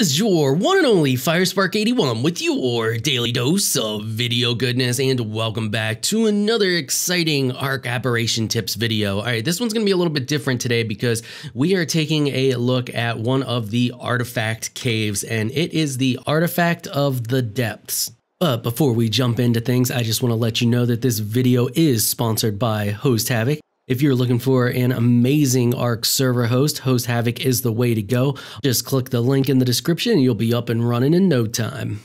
is your one and only Firespark81 with your daily dose of video goodness and welcome back to another exciting Arc Aberration Tips video. All right, this one's gonna be a little bit different today because we are taking a look at one of the artifact caves and it is the Artifact of the Depths. But before we jump into things, I just want to let you know that this video is sponsored by Host Havoc. If you're looking for an amazing Arc server host, Host Havoc is the way to go. Just click the link in the description and you'll be up and running in no time.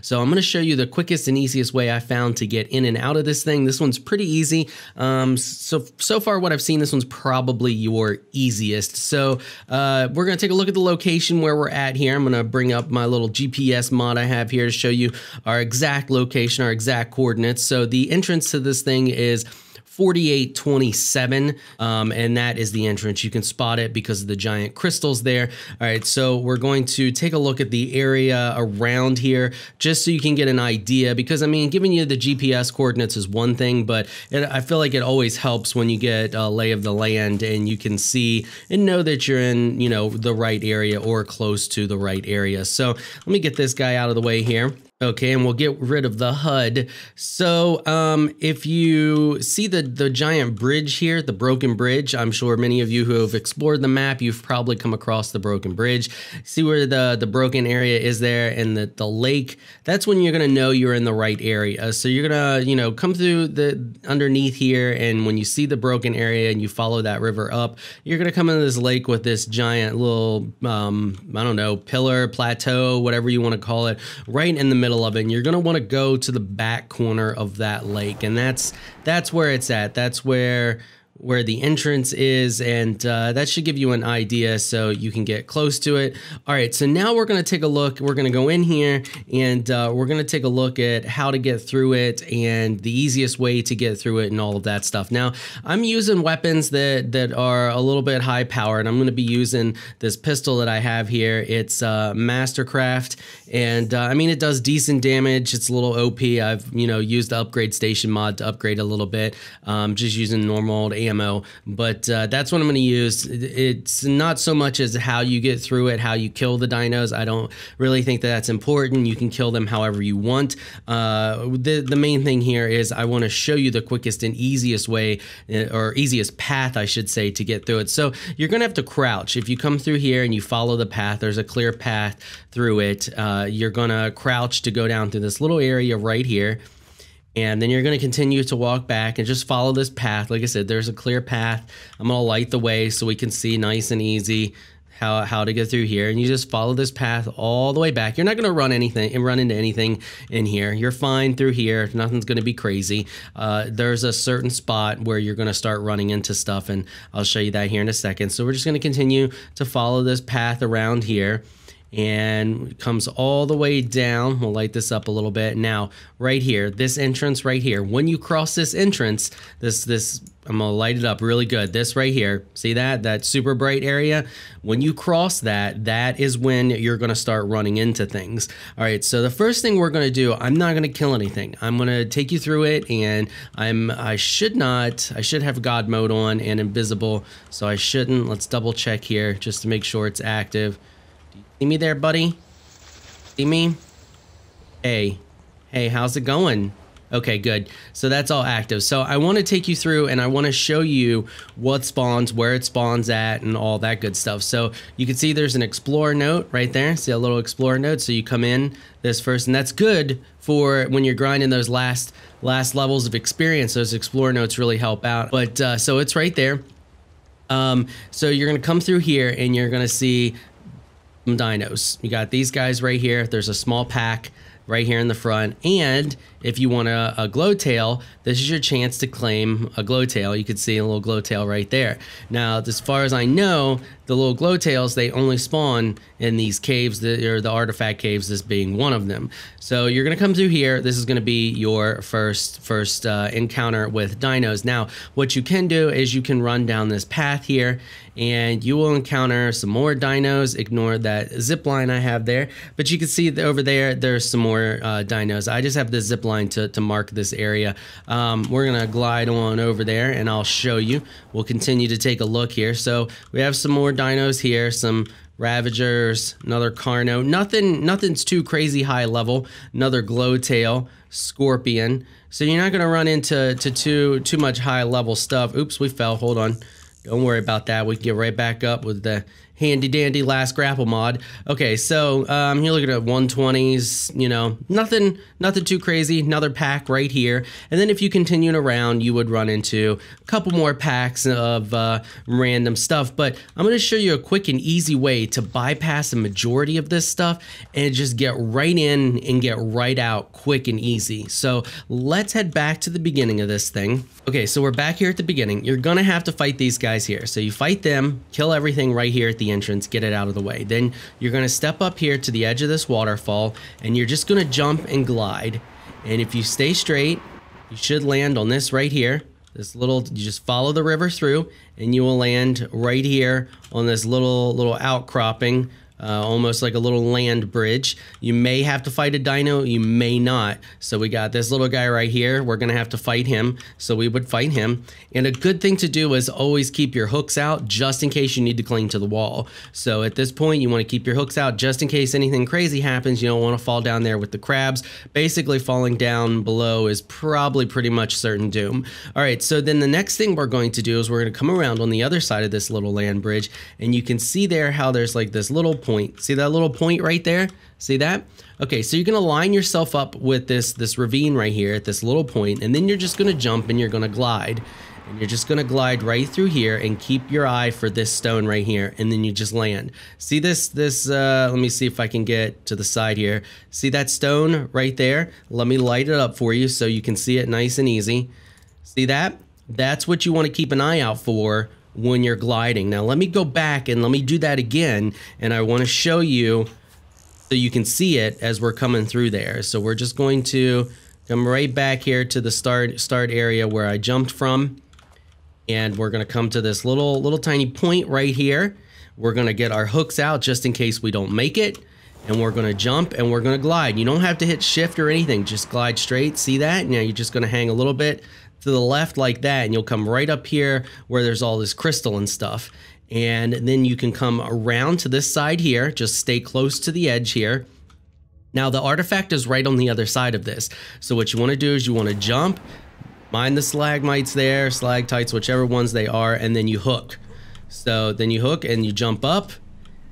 So I'm going to show you the quickest and easiest way I found to get in and out of this thing. This one's pretty easy. Um, so, so far what I've seen, this one's probably your easiest. So uh, we're going to take a look at the location where we're at here. I'm going to bring up my little GPS mod I have here to show you our exact location, our exact coordinates. So the entrance to this thing is 4827, um, and that is the entrance. You can spot it because of the giant crystals there. All right, so we're going to take a look at the area around here just so you can get an idea because, I mean, giving you the GPS coordinates is one thing, but it, I feel like it always helps when you get a lay of the land and you can see and know that you're in, you know, the right area or close to the right area. So let me get this guy out of the way here. Okay, and we'll get rid of the HUD. So um, if you see the, the giant bridge here, the Broken Bridge, I'm sure many of you who have explored the map, you've probably come across the Broken Bridge. See where the, the broken area is there and the, the lake. That's when you're going to know you're in the right area. So you're going to, you know, come through the underneath here, and when you see the broken area and you follow that river up, you're going to come into this lake with this giant little, um, I don't know, pillar, plateau, whatever you want to call it, right in the middle middle of it and you're going to want to go to the back corner of that lake and that's that's where it's at that's where where the entrance is and uh, that should give you an idea so you can get close to it all right so now we're going to take a look we're going to go in here and uh, we're going to take a look at how to get through it and the easiest way to get through it and all of that stuff now i'm using weapons that that are a little bit high powered i'm going to be using this pistol that i have here it's uh, mastercraft and uh, I mean, it does decent damage. It's a little OP. I've, you know, used the upgrade station mod to upgrade a little bit, um, just using normal old ammo. But uh, that's what I'm going to use. It's not so much as how you get through it, how you kill the dinos. I don't really think that that's important. You can kill them however you want. Uh, the, the main thing here is I want to show you the quickest and easiest way, uh, or easiest path, I should say, to get through it. So you're going to have to crouch. If you come through here and you follow the path, there's a clear path through it. Uh, uh, you're going to crouch to go down through this little area right here. And then you're going to continue to walk back and just follow this path. Like I said, there's a clear path. I'm going to light the way so we can see nice and easy how, how to get through here and you just follow this path all the way back you're not going to run anything and run into anything in here you're fine through here nothing's going to be crazy uh, there's a certain spot where you're going to start running into stuff and I'll show you that here in a second so we're just going to continue to follow this path around here and comes all the way down. We'll light this up a little bit. Now, right here, this entrance right here, when you cross this entrance, this, this, I'm gonna light it up really good. This right here, see that? That super bright area? When you cross that, that is when you're gonna start running into things. All right, so the first thing we're gonna do, I'm not gonna kill anything. I'm gonna take you through it and I'm, I should not, I should have God mode on and invisible, so I shouldn't. Let's double check here just to make sure it's active. See me there, buddy? See me? Hey. Hey, how's it going? Okay, good. So that's all active. So I want to take you through and I want to show you what spawns, where it spawns at, and all that good stuff. So you can see there's an explorer note right there. See a little explorer note. So you come in this first, and that's good for when you're grinding those last last levels of experience. Those explorer notes really help out. But uh, so it's right there. Um, so you're going to come through here and you're going to see dinos. You got these guys right here. There's a small pack right here in the front. And if you want a, a glow tail, this is your chance to claim a glow tail. You could see a little glow tail right there. Now, as far as I know, the little glow tails, they only spawn in these caves, that, are the artifact caves, this being one of them. So you're gonna come through here. This is gonna be your first first uh, encounter with dinos. Now, what you can do is you can run down this path here and you will encounter some more dinos. Ignore that zip line I have there, but you can see over there, there's some more uh, dinos. I just have the zip line to, to mark this area. Um, we're gonna glide on over there and I'll show you. We'll continue to take a look here. So we have some more dinos here, some Ravagers, another Carno. Nothing, nothing's too crazy high level. Another Glowtail, Scorpion. So you're not gonna run into to too too much high level stuff. Oops, we fell. Hold on. Don't worry about that. We can get right back up with the handy dandy last grapple mod. Okay, so um, here looking at 120s, you know, nothing, nothing too crazy. Another pack right here, and then if you continued around, you would run into a couple more packs of uh, random stuff. But I'm going to show you a quick and easy way to bypass the majority of this stuff and just get right in and get right out quick and easy. So let's head back to the beginning of this thing. Okay, so we're back here at the beginning. You're going to have to fight these guys here. So you fight them, kill everything right here at the entrance, get it out of the way. Then you're going to step up here to the edge of this waterfall and you're just going to jump and glide. And if you stay straight, you should land on this right here. This little, you just follow the river through and you will land right here on this little, little outcropping uh, almost like a little land bridge. You may have to fight a dino, you may not. So we got this little guy right here. We're gonna have to fight him. So we would fight him. And a good thing to do is always keep your hooks out just in case you need to cling to the wall. So at this point, you wanna keep your hooks out just in case anything crazy happens. You don't wanna fall down there with the crabs. Basically falling down below is probably pretty much certain doom. All right, so then the next thing we're going to do is we're gonna come around on the other side of this little land bridge and you can see there how there's like this little point. See that little point right there? See that? Okay, so you're gonna line yourself up with this, this ravine right here at this little point, and then you're just gonna jump and you're gonna glide. And you're just gonna glide right through here and keep your eye for this stone right here, and then you just land. See this, this, uh, let me see if I can get to the side here. See that stone right there? Let me light it up for you so you can see it nice and easy. See that? That's what you wanna keep an eye out for when you're gliding. Now let me go back and let me do that again. And I wanna show you so you can see it as we're coming through there. So we're just going to come right back here to the start start area where I jumped from. And we're gonna come to this little, little tiny point right here. We're gonna get our hooks out just in case we don't make it. And we're gonna jump and we're gonna glide. You don't have to hit shift or anything, just glide straight. See that? Now you're just gonna hang a little bit to the left like that and you'll come right up here where there's all this crystal and stuff. And then you can come around to this side here, just stay close to the edge here. Now the artifact is right on the other side of this. So what you wanna do is you wanna jump, mind the slagmites there, tights whichever ones they are, and then you hook. So then you hook and you jump up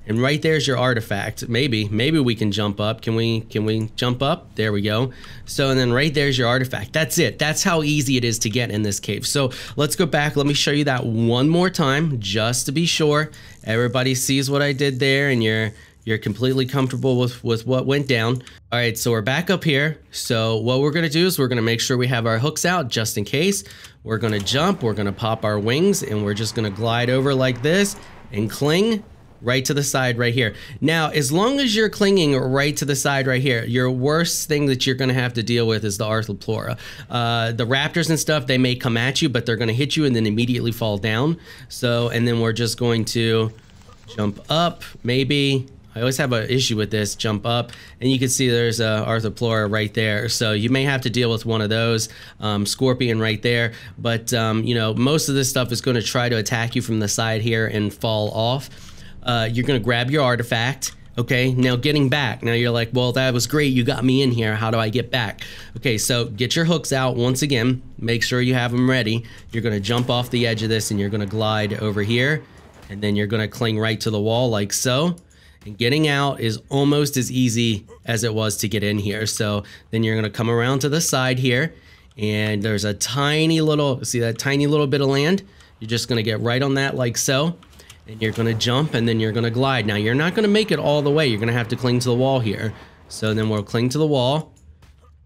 and right there's your artifact. Maybe, maybe we can jump up. Can we, can we jump up? There we go. So, and then right there's your artifact. That's it. That's how easy it is to get in this cave. So let's go back. Let me show you that one more time, just to be sure everybody sees what I did there and you're, you're completely comfortable with, with what went down. All right, so we're back up here. So what we're gonna do is we're gonna make sure we have our hooks out just in case. We're gonna jump, we're gonna pop our wings, and we're just gonna glide over like this and cling right to the side right here. Now, as long as you're clinging right to the side right here, your worst thing that you're going to have to deal with is the arthroplora. Uh, the raptors and stuff, they may come at you, but they're going to hit you and then immediately fall down. So, and then we're just going to jump up, maybe. I always have an issue with this, jump up, and you can see there's a Arthroplora right there. So you may have to deal with one of those, um, Scorpion right there. But, um, you know, most of this stuff is going to try to attack you from the side here and fall off. Uh, you're going to grab your artifact. Okay, now getting back. Now you're like, well, that was great. You got me in here. How do I get back? Okay, so get your hooks out once again. Make sure you have them ready. You're going to jump off the edge of this and you're going to glide over here. And then you're going to cling right to the wall like so. And getting out is almost as easy as it was to get in here. So then you're going to come around to the side here. And there's a tiny little, see that tiny little bit of land? You're just going to get right on that like so and you're going to jump and then you're going to glide. Now, you're not going to make it all the way. You're going to have to cling to the wall here. So then we'll cling to the wall.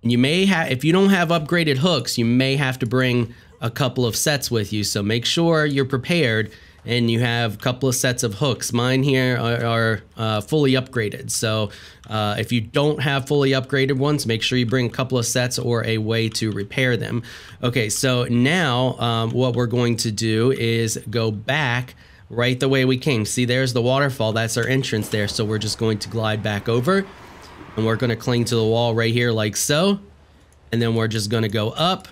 And you may have, if you don't have upgraded hooks, you may have to bring a couple of sets with you. So make sure you're prepared and you have a couple of sets of hooks. Mine here are, are uh, fully upgraded. So uh, if you don't have fully upgraded ones, make sure you bring a couple of sets or a way to repair them. Okay, so now um, what we're going to do is go back right the way we came. See, there's the waterfall. That's our entrance there. So we're just going to glide back over and we're going to cling to the wall right here like so. And then we're just going to go up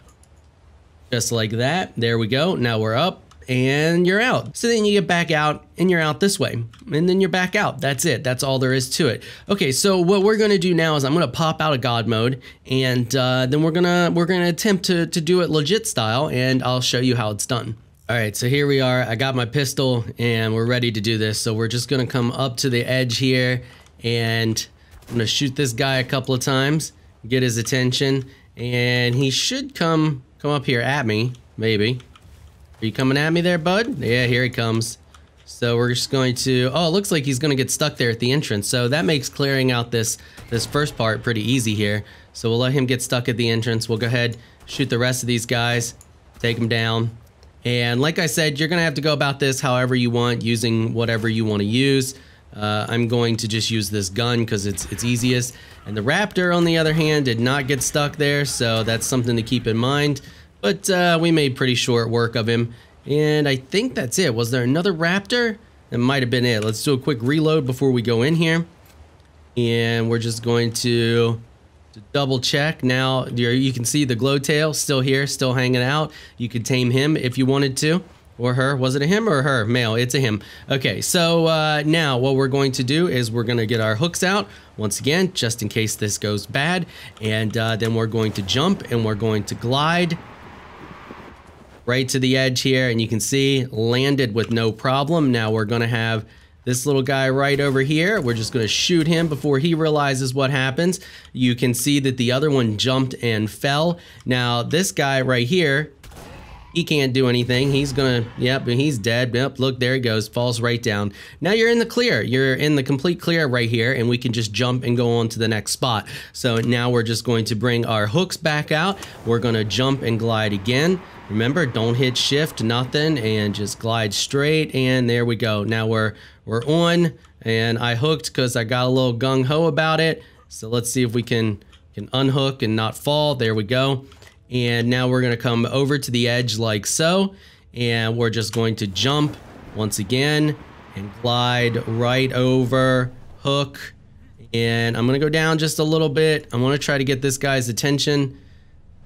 just like that. There we go. Now we're up and you're out. So then you get back out and you're out this way and then you're back out. That's it. That's all there is to it. Okay, so what we're gonna do now is I'm gonna pop out of God mode and uh, then we're gonna we're gonna attempt to to do it legit style and I'll show you how it's done. All right, so here we are. I got my pistol and we're ready to do this. So we're just gonna come up to the edge here and I'm gonna shoot this guy a couple of times, get his attention, and he should come come up here at me, maybe. Are you coming at me there, bud? Yeah, here he comes. So we're just going to, oh, it looks like he's gonna get stuck there at the entrance. So that makes clearing out this, this first part pretty easy here. So we'll let him get stuck at the entrance. We'll go ahead, shoot the rest of these guys, take them down. And like I said, you're going to have to go about this however you want, using whatever you want to use. Uh, I'm going to just use this gun because it's, it's easiest. And the Raptor, on the other hand, did not get stuck there, so that's something to keep in mind. But uh, we made pretty short work of him. And I think that's it. Was there another Raptor? That might have been it. Let's do a quick reload before we go in here. And we're just going to to double check. Now you can see the glow tail still here, still hanging out. You could tame him if you wanted to or her. Was it a him or her? Male. It's a him. Okay, so uh, now what we're going to do is we're going to get our hooks out once again, just in case this goes bad. And uh, then we're going to jump and we're going to glide right to the edge here. And you can see landed with no problem. Now we're going to have this little guy right over here, we're just gonna shoot him before he realizes what happens. You can see that the other one jumped and fell. Now this guy right here, he can't do anything. He's gonna, yep, he's dead. Yep, look, there he goes, falls right down. Now you're in the clear. You're in the complete clear right here, and we can just jump and go on to the next spot. So now we're just going to bring our hooks back out. We're gonna jump and glide again. Remember, don't hit shift, nothing, and just glide straight. And there we go. Now we're we're on, and I hooked because I got a little gung ho about it. So let's see if we can can unhook and not fall. There we go. And now we're going to come over to the edge like so. And we're just going to jump once again and glide right over, hook. And I'm going to go down just a little bit. I want to try to get this guy's attention.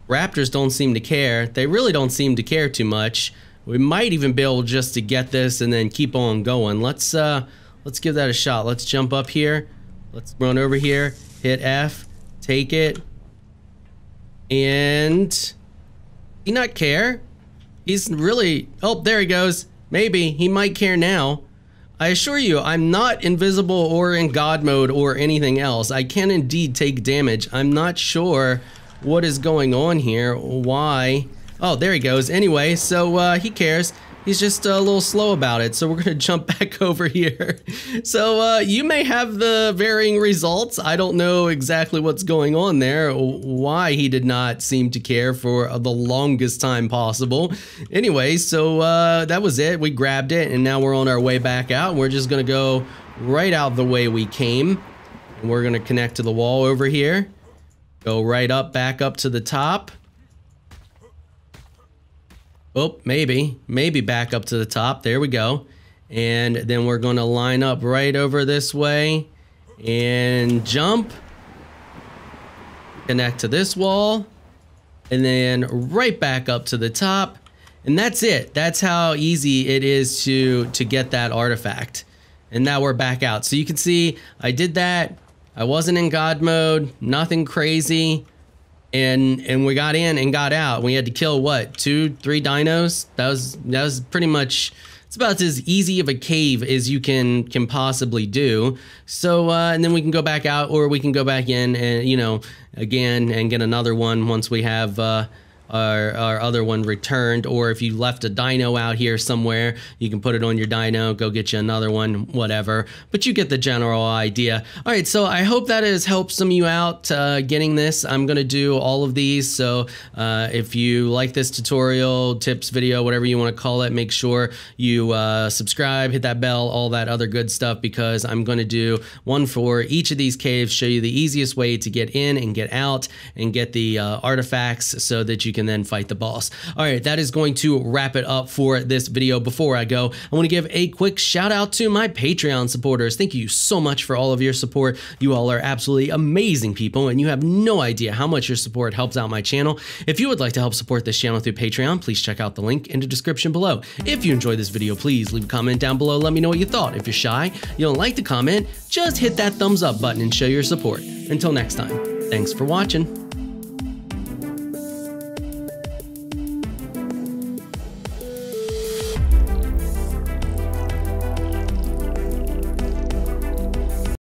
Raptors don't seem to care. They really don't seem to care too much. We might even be able just to get this and then keep on going. Let's uh, let's give that a shot. Let's jump up here. Let's run over here. Hit F. Take it. And he not care? He's really oh there he goes. Maybe he might care now. I assure you, I'm not invisible or in god mode or anything else. I can indeed take damage. I'm not sure what is going on here. Why? Oh, there he goes. Anyway, so uh, he cares he's just a little slow about it. So we're going to jump back over here. So uh, you may have the varying results. I don't know exactly what's going on there, why he did not seem to care for the longest time possible. Anyway, so uh, that was it. We grabbed it, and now we're on our way back out. We're just going to go right out the way we came. And we're going to connect to the wall over here. Go right up, back up to the top. Oh, maybe, maybe back up to the top. There we go. And then we're going to line up right over this way and jump. Connect to this wall and then right back up to the top. And that's it. That's how easy it is to, to get that artifact. And now we're back out. So you can see I did that. I wasn't in God mode, nothing crazy and and we got in and got out. We had to kill what two, three dinos. That was that was pretty much. It's about as easy of a cave as you can can possibly do. So uh, and then we can go back out, or we can go back in and you know again and get another one once we have. Uh, our, our other one returned, or if you left a dino out here somewhere, you can put it on your dino. go get you another one, whatever. But you get the general idea. All right, so I hope that has helped some of you out uh, getting this. I'm gonna do all of these, so uh, if you like this tutorial, tips, video, whatever you wanna call it, make sure you uh, subscribe, hit that bell, all that other good stuff, because I'm gonna do one for each of these caves, show you the easiest way to get in and get out and get the uh, artifacts so that you you can then fight the boss. All right, that is going to wrap it up for this video. Before I go, I want to give a quick shout out to my Patreon supporters. Thank you so much for all of your support. You all are absolutely amazing people, and you have no idea how much your support helps out my channel. If you would like to help support this channel through Patreon, please check out the link in the description below. If you enjoyed this video, please leave a comment down below. Let me know what you thought. If you're shy, you don't like to comment, just hit that thumbs up button and show your support. Until next time, thanks for watching.